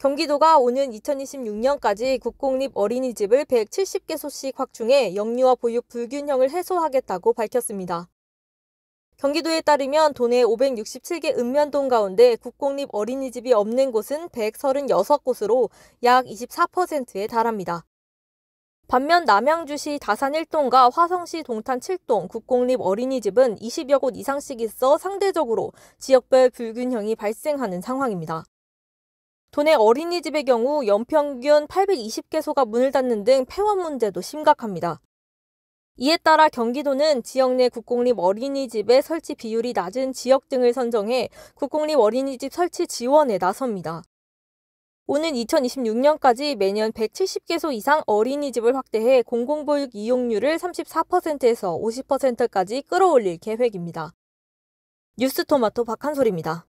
경기도가 오는 2026년까지 국공립 어린이집을 170개소씩 확충해 영유아 보육 불균형을 해소하겠다고 밝혔습니다. 경기도에 따르면 도내 567개 읍면동 가운데 국공립 어린이집이 없는 곳은 136곳으로 약 24%에 달합니다. 반면 남양주시 다산 1동과 화성시 동탄 7동 국공립 어린이집은 20여 곳 이상씩 있어 상대적으로 지역별 불균형이 발생하는 상황입니다. 도내 어린이집의 경우 연평균 820개소가 문을 닫는 등 폐원 문제도 심각합니다. 이에 따라 경기도는 지역 내 국공립 어린이집의 설치 비율이 낮은 지역 등을 선정해 국공립 어린이집 설치 지원에 나섭니다. 오는 2026년까지 매년 170개소 이상 어린이집을 확대해 공공보육 이용률을 34%에서 50%까지 끌어올릴 계획입니다. 뉴스토마토 박한솔입니다.